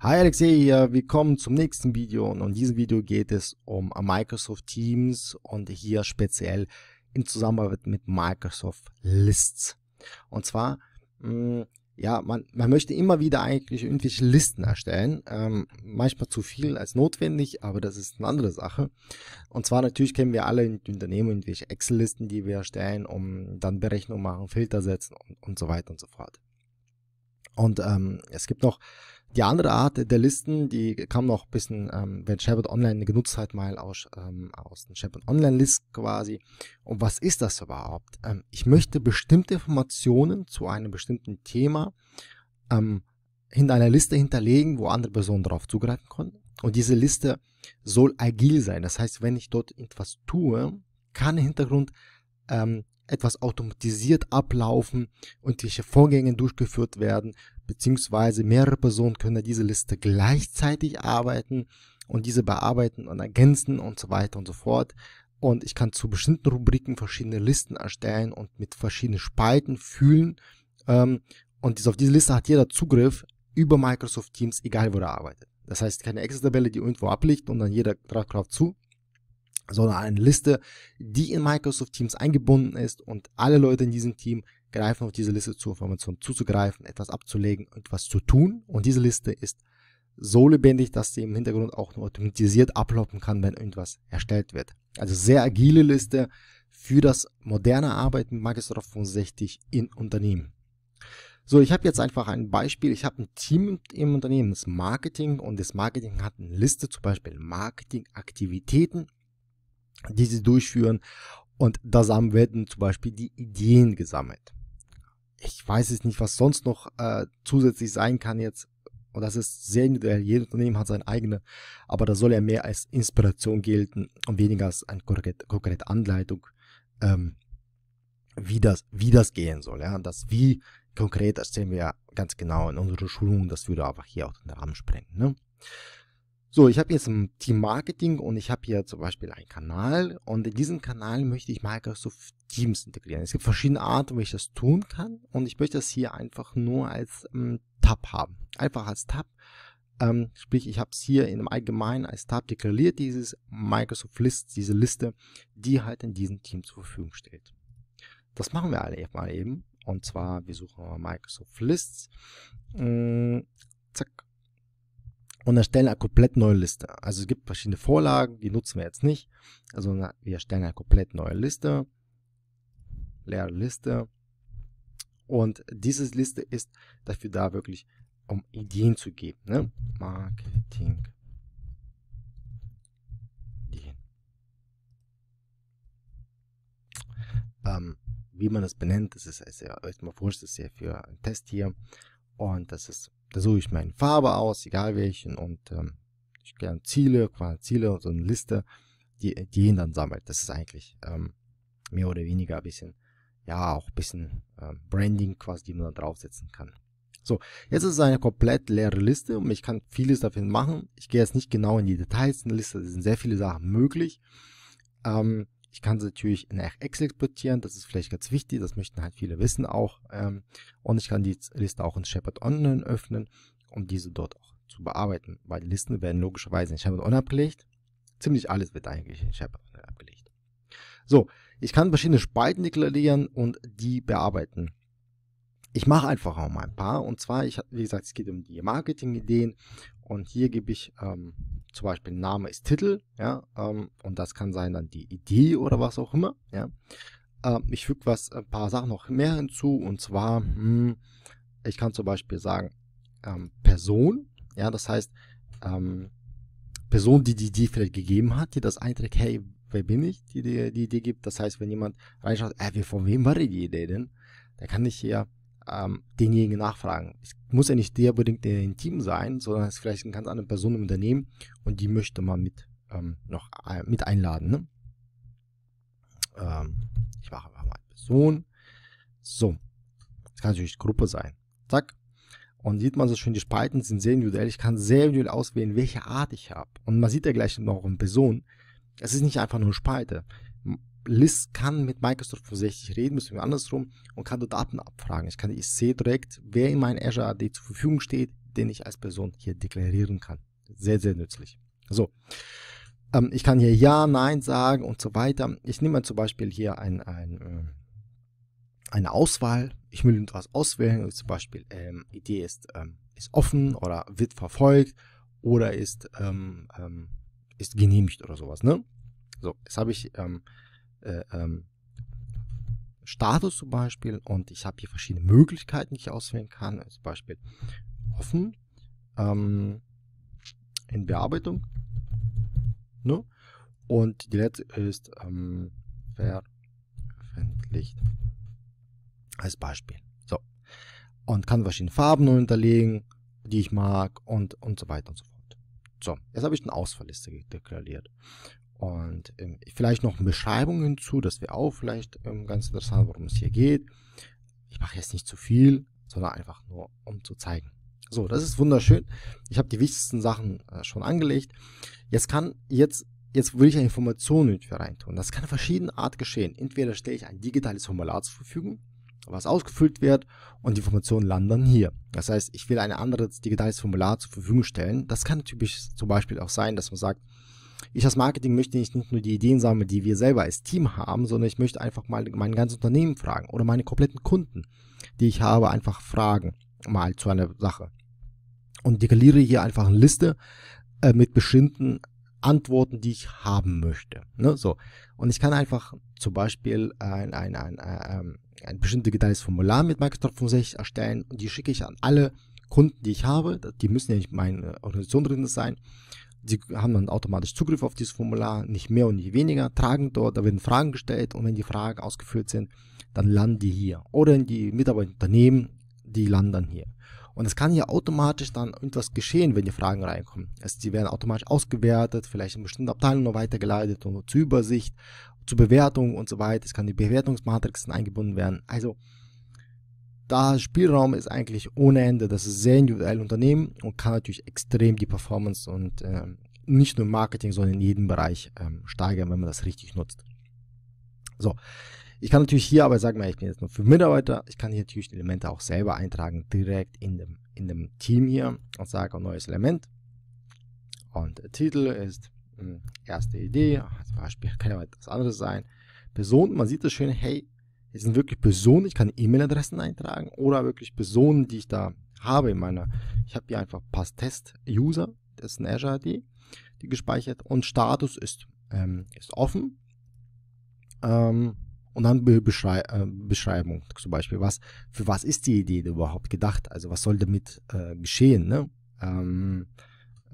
Hi Alexei hier, willkommen zum nächsten Video und in diesem Video geht es um Microsoft Teams und hier speziell in Zusammenarbeit mit Microsoft Lists. Und zwar, mh, mm, ja, man, man möchte immer wieder eigentlich irgendwelche Listen erstellen, ähm, manchmal zu viel als notwendig, aber das ist eine andere Sache. Und zwar natürlich kennen wir alle in Unternehmen irgendwelche Excel-Listen, die wir erstellen, um dann Berechnungen machen, Filter setzen und, und so weiter und so fort. Und ähm, es gibt noch die andere Art der Listen, die kam noch ein bisschen, ähm, wenn Shepard Online genutzt hat, mal aus, ähm, aus den Shepard Online-List quasi. Und was ist das überhaupt? Ähm, ich möchte bestimmte Informationen zu einem bestimmten Thema ähm, in einer Liste hinterlegen, wo andere Personen darauf zugreifen können. Und diese Liste soll agil sein. Das heißt, wenn ich dort etwas tue, kann im Hintergrund ähm, etwas automatisiert ablaufen und welche Vorgänge durchgeführt werden beziehungsweise mehrere Personen können diese Liste gleichzeitig arbeiten und diese bearbeiten und ergänzen und so weiter und so fort. Und ich kann zu bestimmten Rubriken verschiedene Listen erstellen und mit verschiedenen Spalten fühlen. Ähm, und auf diese Liste hat jeder Zugriff über Microsoft Teams, egal wo er arbeitet. Das heißt, keine Excel-Tabelle, die irgendwo abliegt und dann jeder greift drauf zu, sondern eine Liste, die in Microsoft Teams eingebunden ist und alle Leute in diesem Team greifen auf diese Liste zu, Informationen zuzugreifen, etwas abzulegen, etwas zu tun. Und diese Liste ist so lebendig, dass sie im Hintergrund auch nur automatisiert abloppen kann, wenn irgendwas erstellt wird. Also sehr agile Liste für das moderne Arbeiten mit Microsoft 65 in Unternehmen. So, ich habe jetzt einfach ein Beispiel. Ich habe ein Team im Unternehmen, das Marketing, und das Marketing hat eine Liste, zum Beispiel Marketingaktivitäten, die sie durchführen. Und da werden zum Beispiel die Ideen gesammelt ich weiß jetzt nicht, was sonst noch äh, zusätzlich sein kann jetzt. Und das ist sehr individuell. Jedes Unternehmen hat seine eigene, aber da soll ja mehr als Inspiration gelten und weniger als eine konkrete, konkrete Anleitung, ähm, wie, das, wie das gehen soll. Ja? Das Wie konkret erzählen wir ja ganz genau in unserer Schulung. Das würde einfach hier auch den Rahmen sprengen. Ne? So, ich habe jetzt ein Team Marketing und ich habe hier zum Beispiel einen Kanal und in diesem Kanal möchte ich Microsoft Teams integrieren. Es gibt verschiedene Arten, wie ich das tun kann und ich möchte das hier einfach nur als ähm, Tab haben. Einfach als Tab. Ähm, sprich, ich habe es hier im Allgemeinen als Tab deklariert, dieses Microsoft List, diese Liste, die halt in diesem Team zur Verfügung steht. Das machen wir alle mal eben. Und zwar, wir suchen Microsoft Lists. Ähm, und erstellen eine komplett neue Liste. Also es gibt verschiedene Vorlagen, die nutzen wir jetzt nicht. Also wir erstellen eine komplett neue Liste, leere Liste. Und diese Liste ist dafür da, wirklich um Ideen zu geben. Ne? Marketing. Ideen. Ähm, wie man das benennt, das ist ja erstmal wurscht, das ist ja für einen Test hier. Und das ist, da suche ich meine Farbe aus, egal welchen, und ähm, ich gerne Ziele, quasi Ziele und so eine Liste, die, die ihn dann sammelt. Das ist eigentlich ähm, mehr oder weniger ein bisschen, ja, auch ein bisschen ähm, Branding quasi, die man dann draufsetzen kann. So, jetzt ist es eine komplett leere Liste und ich kann vieles davon machen. Ich gehe jetzt nicht genau in die Details in der Liste, es sind sehr viele Sachen möglich. Ähm, ich kann sie natürlich in RX exportieren, das ist vielleicht ganz wichtig, das möchten halt viele wissen auch. Ähm, und ich kann die Liste auch in Shepard Online öffnen, um diese dort auch zu bearbeiten, weil die Listen werden logischerweise in Shepard Online abgelegt. Ziemlich alles wird eigentlich in Shepard Online abgelegt. So, ich kann verschiedene Spalten deklarieren und die bearbeiten. Ich mache einfach auch mal ein paar. Und zwar, ich, wie gesagt, es geht um die Marketing-Ideen und hier gebe ich ähm, zum Beispiel Name ist Titel, ja, ähm, und das kann sein dann die Idee oder was auch immer, ja. Ähm, ich füge was ein äh, paar Sachen noch mehr hinzu und zwar, hm, ich kann zum Beispiel sagen ähm, Person, ja, das heißt ähm, Person, die die Idee vielleicht gegeben hat, die das einträgt, hey, wer bin ich, die die, die Idee gibt. Das heißt, wenn jemand reinschaut, äh, von wem war die Idee denn? Da kann ich hier ähm, denjenigen nachfragen. Es muss ja nicht der unbedingt in Team sein, sondern es ist vielleicht eine ganz andere Person im Unternehmen und die möchte man mit ähm, noch äh, mit einladen. Ne? Ähm, ich mache einfach mal Person. So, das kann natürlich Gruppe sein. Zack. Und sieht man so schön, die Spalten sind sehr individuell. Ich kann sehr individuell auswählen, welche Art ich habe. Und man sieht ja gleich noch eine Person, es ist nicht einfach nur eine Spalte. List kann mit Microsoft 360 reden, müssen wir andersrum, und kann dort Daten abfragen. Ich, kann, ich sehe direkt, wer in meinem Azure AD zur Verfügung steht, den ich als Person hier deklarieren kann. Sehr, sehr nützlich. So, ähm, ich kann hier Ja, Nein sagen und so weiter. Ich nehme zum Beispiel hier ein, ein, äh, eine Auswahl. Ich will etwas auswählen, zum Beispiel ähm, Idee ist, ähm, ist offen oder wird verfolgt oder ist, ähm, ähm, ist genehmigt oder sowas. Ne? So, jetzt habe ich ähm, äh, ähm, Status zum Beispiel und ich habe hier verschiedene Möglichkeiten, die ich auswählen kann. Also zum Beispiel offen, ähm, in Bearbeitung. Ne? Und die letzte ist ähm, veröffentlicht als Beispiel. So. Und kann verschiedene Farben unterlegen, die ich mag und, und so weiter und so fort. So, jetzt habe ich eine Ausfallliste deklariert. Und ähm, vielleicht noch eine Beschreibung hinzu, das wäre auch vielleicht ähm, ganz interessant, worum es hier geht. Ich mache jetzt nicht zu viel, sondern einfach nur, um zu zeigen. So, das ist wunderschön. Ich habe die wichtigsten Sachen äh, schon angelegt. Jetzt kann, jetzt, jetzt will ich eine Information mit reintun. Das kann verschiedene Art geschehen. Entweder stelle ich ein digitales Formular zur Verfügung, was ausgefüllt wird und die Informationen landen hier. Das heißt, ich will ein anderes digitales Formular zur Verfügung stellen. Das kann typisch zum Beispiel auch sein, dass man sagt, ich als Marketing möchte nicht nur die Ideen sammeln, die wir selber als Team haben, sondern ich möchte einfach mal mein ganzes Unternehmen fragen oder meine kompletten Kunden, die ich habe, einfach fragen mal zu einer Sache. Und deklariere hier einfach eine Liste äh, mit bestimmten Antworten, die ich haben möchte. Ne? So. Und ich kann einfach zum Beispiel ein, ein, ein, ähm, ein, ein bestimmtes digitales Formular mit Microsoft 65 erstellen und die schicke ich an alle Kunden, die ich habe. Die müssen ja nicht meine Organisation drin sein. Sie haben dann automatisch Zugriff auf dieses Formular, nicht mehr und nicht weniger, tragen dort, da werden Fragen gestellt und wenn die Fragen ausgeführt sind, dann landen die hier. Oder in die Mitarbeiter Unternehmen, die landen dann hier. Und es kann hier automatisch dann irgendwas geschehen, wenn die Fragen reinkommen. Also die werden automatisch ausgewertet, vielleicht in bestimmte Abteilungen noch weitergeleitet und zur Übersicht, zur Bewertung und so weiter. Es kann die Bewertungsmatrixen eingebunden werden. Also da Spielraum ist eigentlich ohne Ende. Das ist sehr individuell Unternehmen und kann natürlich extrem die Performance und äh, nicht nur im Marketing, sondern in jedem Bereich ähm, steigern, wenn man das richtig nutzt. So. Ich kann natürlich hier aber sagen, ich bin jetzt nur für Mitarbeiter. Ich kann hier natürlich Elemente auch selber eintragen, direkt in dem, in dem Team hier und sage ein neues Element. Und der Titel ist mh, hm, erste Idee. Zum Beispiel kann ja was anderes sein. Person, man sieht das schön, hey, es sind wirklich Personen, ich kann E-Mail-Adressen eintragen oder wirklich Personen, die ich da habe in meiner. Ich habe hier einfach pass test user das ist ein Azure AD, die gespeichert und Status ist, ähm, ist offen. Ähm, und dann Beschrei äh, Beschreibung zum Beispiel. Was, für was ist die Idee überhaupt gedacht? Also was soll damit äh, geschehen? Ne? Ähm,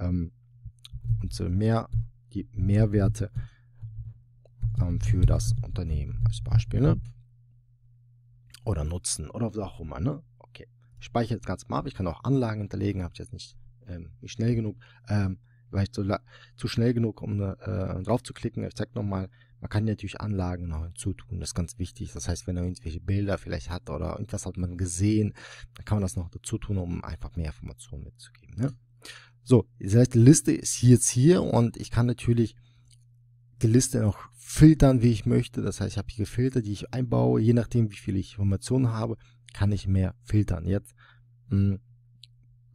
ähm und so mehr die Mehrwerte ähm, für das Unternehmen als Beispiel. Ne? oder nutzen oder was auch immer. Ne? Okay, ich speichere jetzt ganz mal ab. Ich kann auch Anlagen hinterlegen, habe ich jetzt nicht, ähm, nicht schnell genug, ähm, vielleicht zu, zu schnell genug, um äh, drauf zu klicken. Ich zeige nochmal, man kann natürlich Anlagen noch hinzutun, das ist ganz wichtig. Das heißt, wenn er irgendwelche Bilder vielleicht hat oder irgendwas hat man gesehen, dann kann man das noch dazu tun, um einfach mehr Informationen mitzugeben. Ne? So, die Liste ist jetzt hier und ich kann natürlich Liste noch filtern, wie ich möchte. Das heißt, ich habe hier Filter, die ich einbaue. Je nachdem, wie viele ich Informationen habe, kann ich mehr filtern. Jetzt hm,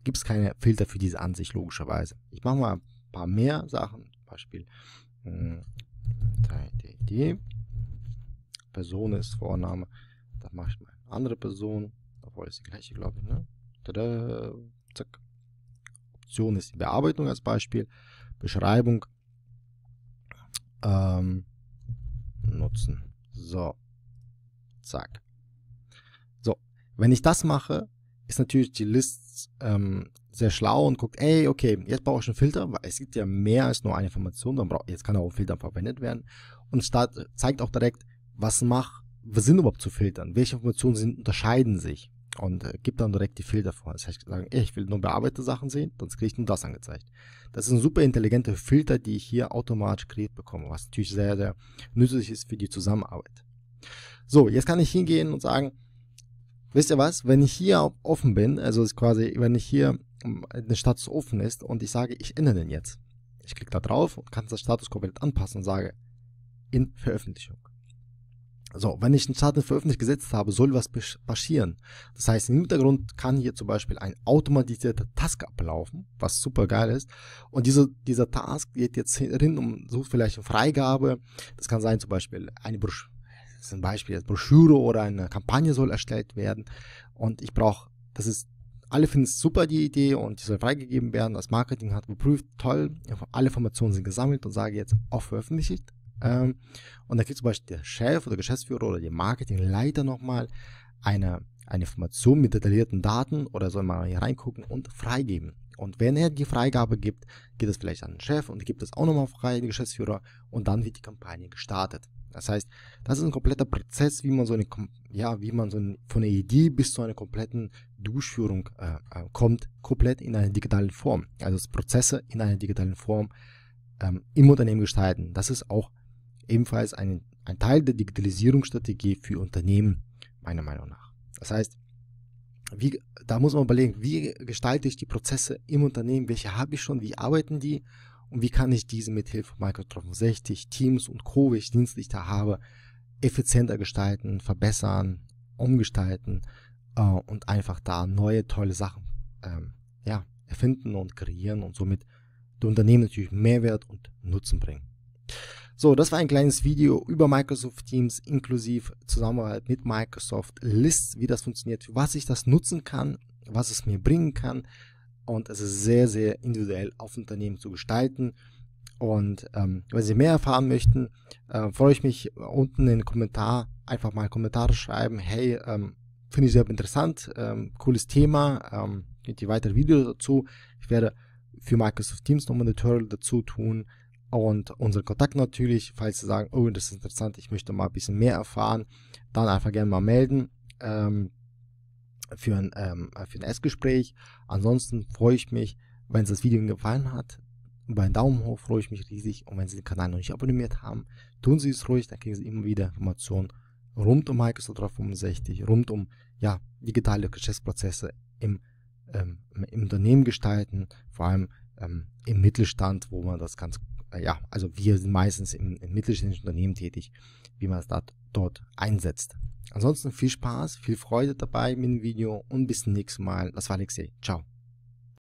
gibt es keine Filter für diese Ansicht, logischerweise. Ich mache mal ein paar mehr Sachen. Beispiel 3DD. Hm, Person ist Vorname. Da mache ich mal eine andere Person. Obwohl ist die gleiche, glaube ich. Ne? Tada, zack. Option ist die Bearbeitung als Beispiel. Beschreibung ähm, nutzen. So, zack. So, wenn ich das mache, ist natürlich die List ähm, sehr schlau und guckt, ey, okay, jetzt brauche ich einen Filter, weil es gibt ja mehr als nur eine Information, dann brauch, jetzt kann auch ein Filter verwendet werden und start, zeigt auch direkt, was macht, was sind überhaupt zu filtern, welche Informationen sind, unterscheiden sich und äh, gebe dann direkt die Filter vor. Das heißt, ich ey, ich will nur bearbeitete Sachen sehen, sonst kriege ich nur das angezeigt. Das ist ein super intelligenter Filter, die ich hier automatisch kreiert bekomme, was natürlich sehr, sehr nützlich ist für die Zusammenarbeit. So, jetzt kann ich hingehen und sagen, wisst ihr was, wenn ich hier offen bin, also ist quasi, wenn ich hier ähm, eine Status offen ist und ich sage, ich ändere den jetzt. Ich klicke da drauf und kann das Status komplett anpassen und sage, in Veröffentlichung. So, wenn ich einen Start nicht veröffentlicht gesetzt habe, soll was passieren. Das heißt, im Hintergrund kann hier zum Beispiel ein automatisierter Task ablaufen, was super geil ist. Und diese, dieser Task geht jetzt hin und sucht vielleicht eine Freigabe. Das kann sein, zum Beispiel eine Brosch ist ein Beispiel, eine Broschüre oder eine Kampagne soll erstellt werden. Und ich brauche, das ist alle finden es super, die Idee, und die soll freigegeben werden. Das Marketing hat geprüft, toll, alle Informationen sind gesammelt und sage jetzt auf veröffentlicht. Ähm, und da kriegt zum Beispiel der Chef oder Geschäftsführer oder der Marketingleiter nochmal eine, eine Information mit detaillierten Daten oder soll mal hier reingucken und freigeben. Und wenn er die Freigabe gibt, geht es vielleicht an den Chef und gibt es auch nochmal frei den Geschäftsführer und dann wird die Kampagne gestartet. Das heißt, das ist ein kompletter Prozess, wie man so eine, ja, wie man so eine, von der Idee bis zu einer kompletten Durchführung äh, äh, kommt, komplett in einer digitalen Form. Also Prozesse in einer digitalen Form ähm, im Unternehmen gestalten. Das ist auch ebenfalls ein, ein Teil der Digitalisierungsstrategie für Unternehmen, meiner Meinung nach. Das heißt, wie, da muss man überlegen, wie gestalte ich die Prozesse im Unternehmen, welche habe ich schon, wie arbeiten die und wie kann ich diese mit Hilfe von Microsoft 360, Teams und Co., welche Dienste ich da habe, effizienter gestalten, verbessern, umgestalten äh, und einfach da neue tolle Sachen ähm, ja, erfinden und kreieren und somit dem Unternehmen natürlich Mehrwert und Nutzen bringen. So, das war ein kleines Video über Microsoft Teams inklusive Zusammenarbeit mit Microsoft Lists, wie das funktioniert, was ich das nutzen kann, was es mir bringen kann. Und es ist sehr, sehr individuell auf Unternehmen zu gestalten. Und ähm, wenn Sie mehr erfahren möchten, äh, freue ich mich unten in den Kommentar, einfach mal Kommentare schreiben. Hey, ähm, finde ich sehr interessant, ähm, cooles Thema, ähm, geht die weitere Videos dazu. Ich werde für Microsoft Teams nochmal eine Tutorial dazu tun und unseren Kontakt natürlich, falls Sie sagen, oh, das ist interessant, ich möchte mal ein bisschen mehr erfahren, dann einfach gerne mal melden ähm, für ein, ähm, ein Erstgespräch. Ansonsten freue ich mich, wenn es das Video Ihnen gefallen hat, über einen Daumen hoch freue ich mich riesig und wenn Sie den Kanal noch nicht abonniert haben, tun Sie es ruhig, dann kriegen Sie immer wieder Informationen rund um Microsoft 365, rund um ja, digitale Geschäftsprozesse im, ähm, im Unternehmen gestalten, vor allem ähm, im Mittelstand, wo man das ganz äh, ja, also wir sind meistens im, in mittelständischen Unternehmen tätig, wie man es da, dort einsetzt. Ansonsten viel Spaß, viel Freude dabei mit dem Video und bis zum nächsten Mal. Das war Alexei. Ciao.